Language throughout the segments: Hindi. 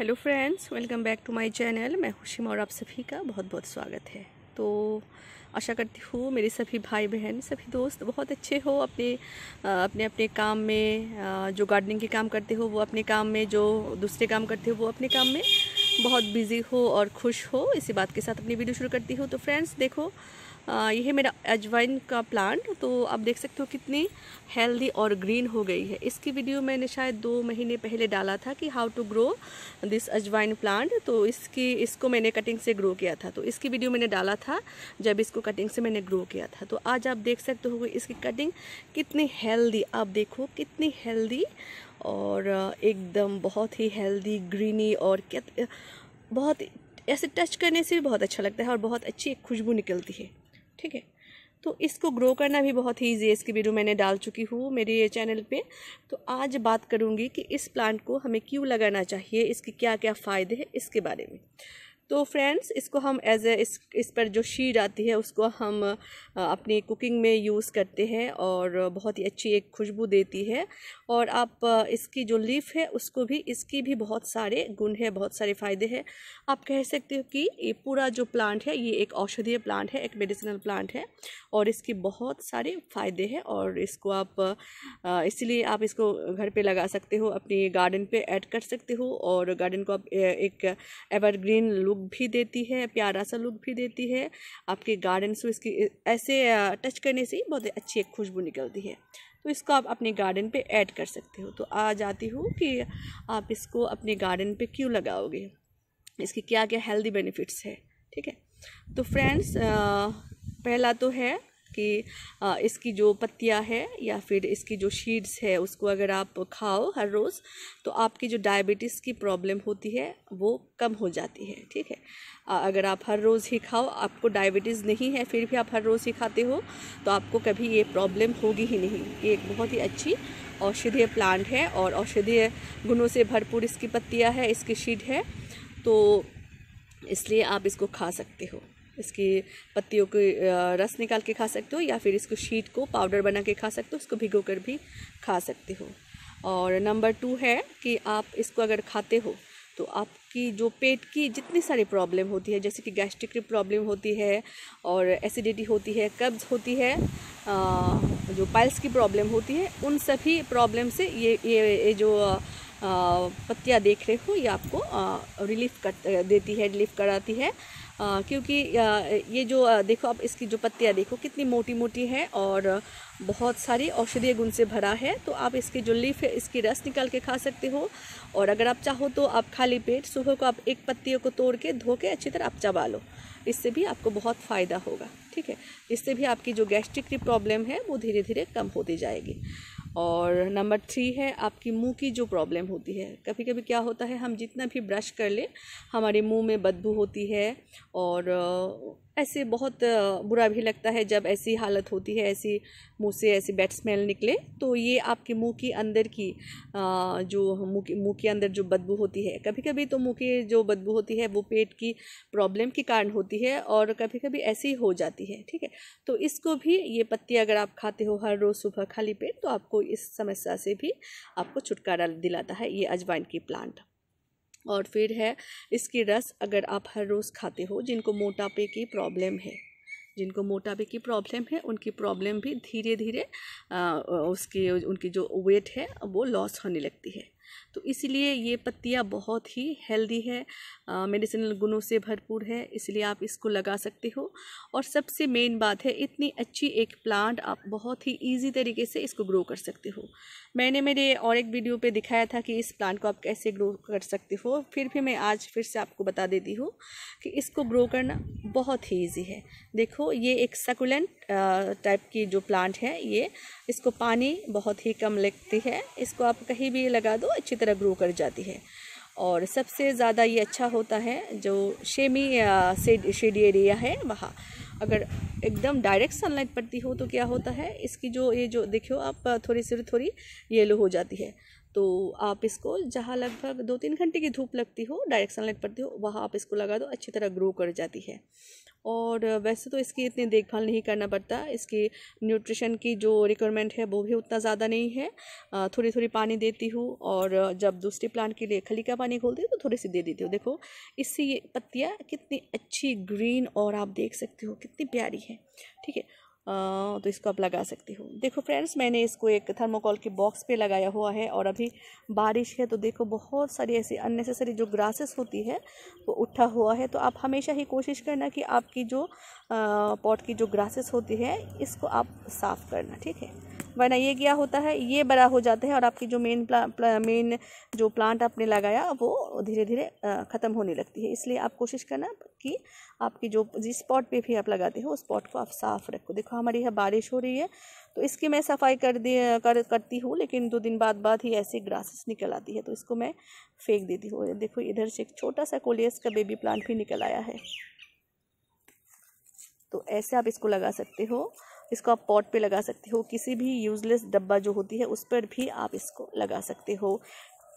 hello friends welcome back to my channel मैं खुशी और आप सभी का बहुत बहुत स्वागत है तो आशा करती हूँ मेरे सभी भाई बहन सभी दोस्त बहुत अच्छे हो अपने अपने अपने काम में जो गार्डनिंग के काम करते हो वो अपने काम में जो दूसरे काम करते हो वो अपने काम में बहुत बिजी हो और खुश हो इसी बात के साथ अपनी वीडियो शुरू करती हूँ तो फ्रेंड्स देखो यह मेरा अजवाइन का प्लांट तो आप देख सकते हो कितनी हेल्दी और ग्रीन हो गई है इसकी वीडियो मैंने शायद दो महीने पहले डाला था कि how to grow this ajwain plant तो इसकी इसको मैंने कटिंग से ग्रो किया था तो इसकी वीडियो मैंने डाला था जब इसको कटिंग से मैंने ग्रो किया था तो आज आप देख सकते हो इसकी कटिंग कितनी हेल्दी आप देखो कितनी हेल्दी और एकदम बहुत ही हेल्दी ग्रीनी और बहुत ऐसे टच करने से भी बहुत अच्छा लगता है और बहुत अच्छी खुशबू निकलती है ठीक है तो इसको ग्रो करना भी बहुत ही ईजी है इसकी वीडियो मैंने डाल चुकी हूँ मेरे ये चैनल पे तो आज बात करूँगी कि इस प्लांट को हमें क्यों लगाना चाहिए इसके क्या क्या फ़ायदे हैं इसके बारे में तो फ्रेंड्स इसको हम एज ए इस, इस पर जो शीट आती है उसको हम अपनी कुकिंग में यूज़ करते हैं और बहुत ही अच्छी एक खुशबू देती है और आप इसकी जो लीफ है उसको भी इसकी भी बहुत सारे गुण है बहुत सारे फ़ायदे हैं आप कह सकते हो कि ये पूरा जो प्लांट है ये एक औषधीय प्लांट है एक मेडिसिनल प्लांट है और इसके बहुत सारे फ़ायदे हैं और इसको आप इसलिए आप इसको घर पर लगा सकते हो अपनी गार्डन पर ऐड कर सकते हो और गार्डन को आप एक एवरग्रीन लुक भी देती है प्यारा सा लुक भी देती है आपके गार्डन से इसकी ऐसे टच करने से ही बहुत अच्छी एक खुशबू निकलती है तो इसको आप अपने गार्डन पे ऐड कर सकते हो तो आ जाती हूँ कि आप इसको अपने गार्डन पे क्यों लगाओगे इसके क्या क्या हेल्दी बेनिफिट्स है ठीक है तो फ्रेंड्स पहला तो है कि इसकी जो पत्तियां है या फिर इसकी जो शीड्स है उसको अगर आप खाओ हर रोज़ तो आपकी जो डायबिटीज़ की प्रॉब्लम होती है वो कम हो जाती है ठीक है अगर आप हर रोज़ ही खाओ आपको डायबिटीज़ नहीं है फिर भी आप हर रोज़ ही खाते हो तो आपको कभी ये प्रॉब्लम होगी ही नहीं ये एक बहुत ही अच्छी औषधीय प्लांट है और औषधीय गुणों से भरपूर इसकी पत्तियाँ है इसकी शीड है तो इसलिए आप इसको खा सकते हो इसकी पत्तियों के रस निकाल के खा सकते हो या फिर इसको शीट को पाउडर बना के खा सकते हो इसको भिगो कर भी खा सकते हो और नंबर टू है कि आप इसको अगर खाते हो तो आपकी जो पेट की जितनी सारी प्रॉब्लम होती है जैसे कि गैस्ट्रिक की प्रॉब्लम होती है और एसिडिटी होती है कब्ज होती है जो पाइल्स की प्रॉब्लम होती है उन सभी प्रॉब्लम से ये ये, ये जो पत्तियाँ देख रहे हो ये आपको रिलीफ कर देती है रिलीफ कराती है क्योंकि ये जो देखो आप इसकी जो पत्तियाँ देखो कितनी मोटी मोटी है और बहुत सारी औषधीय गुण से भरा है तो आप इसकी जो लीफ है इसकी रस निकाल के खा सकते हो और अगर आप चाहो तो आप खाली पेट सुबह को आप एक पत्तियों को तोड़ के धो के अच्छी तरह आप चबा लो इससे भी आपको बहुत फ़ायदा होगा ठीक है इससे भी आपकी जो गैस्ट्रिक की प्रॉब्लम है वो धीरे धीरे कम होती जाएगी और नंबर थ्री है आपकी मुंह की जो प्रॉब्लम होती है कभी कभी क्या होता है हम जितना भी ब्रश कर लें हमारे मुंह में बदबू होती है और ऐसे बहुत बुरा भी लगता है जब ऐसी हालत होती है ऐसी मुंह से ऐसी बैड स्मेल निकले तो ये आपके मुंह की अंदर की जो मुंह के मुँह के अंदर जो बदबू होती है कभी कभी तो मुंह की जो बदबू होती है वो पेट की प्रॉब्लम के कारण होती है और कभी कभी ऐसी हो जाती है ठीक है तो इसको भी ये पत्ती अगर आप खाते हो हर रोज़ सुबह खाली पेट तो आपको इस समस्या से भी आपको छुटकारा दिलाता है ये अजवाइन की प्लांट और फिर है इसकी रस अगर आप हर रोज़ खाते हो जिनको मोटापे की प्रॉब्लम है जिनको मोटापे की प्रॉब्लम है उनकी प्रॉब्लम भी धीरे धीरे उसकी उनकी जो वेट है वो लॉस होने लगती है तो इसलिए ये पत्तियाँ बहुत ही हेल्दी है मेडिसिनल गुणों से भरपूर है इसलिए आप इसको लगा सकते हो और सबसे मेन बात है इतनी अच्छी एक प्लांट आप बहुत ही ईजी तरीके से इसको ग्रो कर सकते हो मैंने मेरे और एक वीडियो पे दिखाया था कि इस प्लांट को आप कैसे ग्रो कर सकते हो फिर भी मैं आज फिर से आपको बता देती हूँ कि इसको ग्रो करना बहुत ही ईजी है देखो ये एक सकुलेंट टाइप की जो प्लांट है ये इसको पानी बहुत ही कम लगती है इसको आप कहीं भी लगा दो अच्छी तरह ग्रो कर जाती है और सबसे ज़्यादा ये अच्छा होता है जो शेमी शेडी एरिया है वहाँ अगर एकदम डायरेक्ट सनलाइट पड़ती हो तो क्या होता है इसकी जो ये जो देखियो आप थोड़ी सिर थोड़ी येलो हो जाती है तो आप इसको जहाँ लगभग दो तीन घंटे की धूप लगती हो डायरेक्ट सनलाइट पड़ती हो वहाँ आप इसको लगा दो अच्छी तरह ग्रो कर जाती है और वैसे तो इसकी इतनी देखभाल नहीं करना पड़ता इसकी न्यूट्रिशन की जो रिक्वायरमेंट है वो भी उतना ज़्यादा नहीं है थोड़ी थोड़ी पानी देती हूँ और जब दूसरे प्लांट के लिए खली का पानी खोलती हूँ तो थोड़ी सी दे देती हूँ देखो इससे ये पत्तियाँ कितनी अच्छी ग्रीन और आप देख सकते हो कितनी प्यारी है ठीक है तो इसको आप लगा सकती हो देखो फ्रेंड्स मैंने इसको एक थर्मोकॉल के बॉक्स पे लगाया हुआ है और अभी बारिश है तो देखो बहुत सारी ऐसी अननेसेसरी जो ग्रासेस होती है वो उठा हुआ है तो आप हमेशा ही कोशिश करना कि आपकी जो पॉट की जो ग्रासेस होती है इसको आप साफ़ करना ठीक है वरना ये क्या होता है ये बड़ा हो जाते हैं और आपकी जो मेन मेन जो प्लांट आपने लगाया वो धीरे धीरे ख़त्म होने लगती है इसलिए आप कोशिश करना कि आपकी जो जिस स्पॉट पे भी आप लगाते हो उस स्पॉट को आप साफ़ रखो देखो हमारी यहाँ बारिश हो रही है तो इसकी मैं सफाई कर दी कर करती हूँ लेकिन दो दिन बाद बाद ही ऐसे ग्रासेस निकल आती है तो इसको मैं फेंक देती हूँ देखो इधर से एक छोटा सा कोलियस का बेबी प्लांट भी निकल आया है तो ऐसे आप इसको लगा सकते हो इसको आप पॉट पे लगा सकते हो किसी भी यूज़लेस डब्बा जो होती है उस पर भी आप इसको लगा सकते हो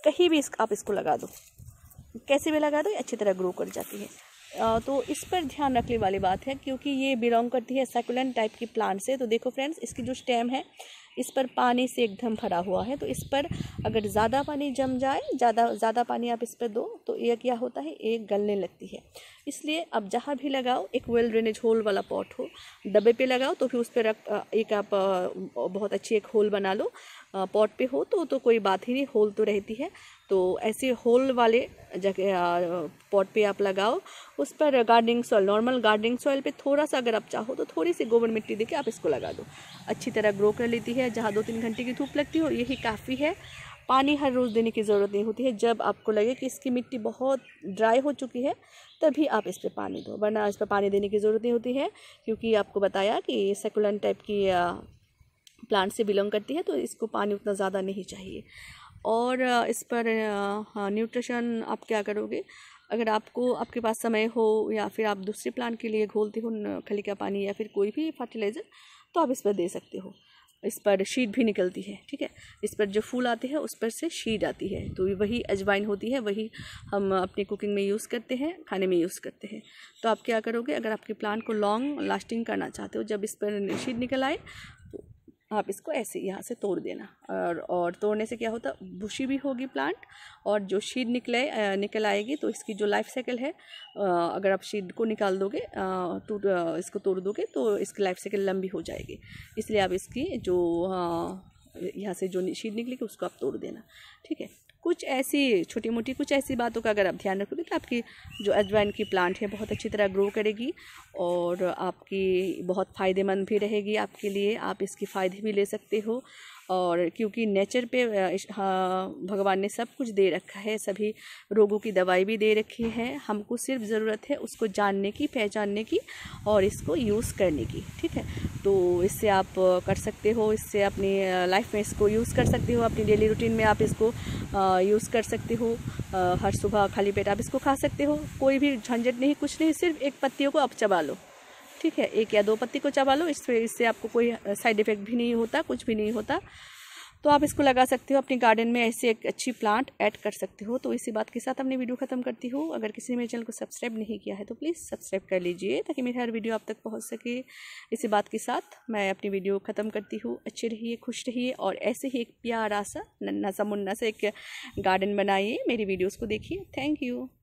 कहीं भी इस, आप इसको लगा दो कैसे भी लगा दो ये अच्छी तरह ग्रो कर जाती है तो इस पर ध्यान रखने वाली बात है क्योंकि ये बिलोंग करती है सेकुलेंट टाइप की प्लांट से तो देखो फ्रेंड्स इसकी जो स्टेम है इस पर पानी से एकदम भरा हुआ है तो इस पर अगर ज़्यादा पानी जम जाए ज़्यादा ज़्यादा पानी आप इस पर दो तो ये क्या होता है एक गलने लगती है इसलिए अब जहाँ भी लगाओ एक वेल ड्रेनेज होल वाला पॉट हो डब्बे पे लगाओ तो फिर उस पर रख एक आप बहुत अच्छी एक होल बना लो पॉट पे हो तो तो कोई बात ही नहीं होल तो रहती है तो ऐसे होल वाले जगह पॉट पे आप लगाओ उस पर gardening soil normal gardening soil पे थोड़ा सा अगर आप चाहो तो थोड़ी सी गोबर मिट्टी देके आप इसको लगा दो अच्छी तरह ग्रो कर लेती है है जहाँ दो तीन घंटे की धूप लगती हो यही काफ़ी है पानी हर रोज़ देने की ज़रूरत नहीं होती है जब आपको लगे कि इसकी मिट्टी बहुत ड्राई हो चुकी है तभी आप इस पर पानी दो वरना इस पर पानी देने की ज़रूरत नहीं होती है क्योंकि आपको बताया कि सेकुलन टाइप की प्लांट से बिलोंग करती है तो इसको पानी उतना ज़्यादा नहीं चाहिए और इस पर न्यूट्रिशन हाँ, आप क्या करोगे अगर आपको आपके पास समय हो या फिर आप दूसरे प्लांट के लिए घोलते हो खली का पानी या फिर कोई भी फर्टिलाइज़र तो आप इस पर दे सकते हो इस पर शीट भी निकलती है ठीक है इस पर जो फूल आते हैं उस पर से शीट आती है तो वही अजवाइन होती है वही हम अपनी कुकिंग में यूज़ करते हैं खाने में यूज़ करते हैं तो आप क्या करोगे अगर आपके प्लांट को लॉन्ग लास्टिंग करना चाहते हो जब इस पर शीट निकल आए तो आप इसको ऐसे यहाँ से तोड़ देना और और तोड़ने से क्या होता भूसी भी होगी प्लांट और जो शीड निकले निकल आएगी तो इसकी जो लाइफ साइकिल है अगर आप शीड को निकाल दोगे तो इसको तोड़ दोगे तो इसकी लाइफ साइकिल लंबी हो जाएगी इसलिए आप इसकी जो यहाँ से जो शीड निकलेगी उसको आप तोड़ देना ठीक है कुछ ऐसी छोटी मोटी कुछ ऐसी बातों का अगर आप ध्यान रखोगे तो आपकी जो अजवाइन की प्लांट है बहुत अच्छी तरह ग्रो करेगी और आपकी बहुत फ़ायदेमंद भी रहेगी आपके लिए आप इसकी फ़ायदे भी ले सकते हो और क्योंकि नेचर पे भगवान ने सब कुछ दे रखा है सभी रोगों की दवाई भी दे रखी है हमको सिर्फ ज़रूरत है उसको जानने की पहचानने की और इसको यूज़ करने की ठीक है तो इससे आप कर सकते हो इससे अपनी लाइफ में इसको यूज़ कर सकते हो अपनी डेली रूटीन में आप इसको यूज़ कर सकते हो हर सुबह खाली पेट आप इसको खा सकते हो कोई भी झंझट नहीं कुछ नहीं सिर्फ एक पत्तियों को आप चबा लो ठीक है एक या दो पत्ती को चबा लो इससे इससे आपको कोई साइड इफेक्ट भी नहीं होता कुछ भी नहीं होता तो आप इसको लगा सकते हो अपने गार्डन में ऐसे एक अच्छी प्लांट ऐड कर सकते हो तो इसी बात के साथ अपनी वीडियो ख़त्म करती हूँ अगर किसी ने मेरे चैनल को सब्सक्राइब नहीं किया है तो प्लीज़ सब्सक्राइब कर लीजिए ताकि मेरी हर वीडियो आप तक पहुँच सके इसी बात के साथ मैं अपनी वीडियो ख़त्म करती हूँ अच्छे रहिए खुश रहिए और ऐसे ही एक प्यारा सा नन्ना सा मुन्ना सा एक गार्डन बनाइए मेरी वीडियोज़ को देखिए थैंक यू